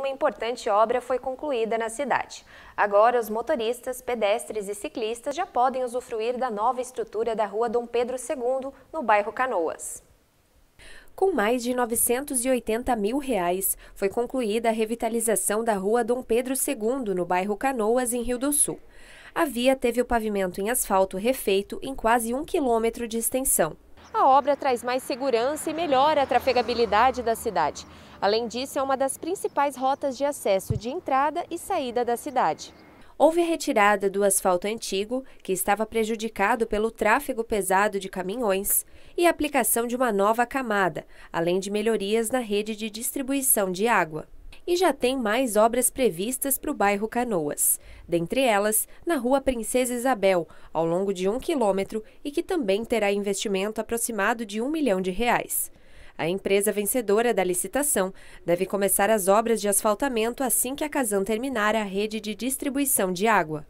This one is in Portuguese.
uma importante obra foi concluída na cidade. Agora, os motoristas, pedestres e ciclistas já podem usufruir da nova estrutura da Rua Dom Pedro II, no bairro Canoas. Com mais de 980 mil reais, foi concluída a revitalização da Rua Dom Pedro II, no bairro Canoas, em Rio do Sul. A via teve o pavimento em asfalto refeito em quase um quilômetro de extensão a obra traz mais segurança e melhora a trafegabilidade da cidade. Além disso, é uma das principais rotas de acesso de entrada e saída da cidade. Houve a retirada do asfalto antigo, que estava prejudicado pelo tráfego pesado de caminhões, e a aplicação de uma nova camada, além de melhorias na rede de distribuição de água e já tem mais obras previstas para o bairro Canoas. Dentre elas, na Rua Princesa Isabel, ao longo de um quilômetro e que também terá investimento aproximado de um milhão de reais. A empresa vencedora da licitação deve começar as obras de asfaltamento assim que a Casan terminar a rede de distribuição de água.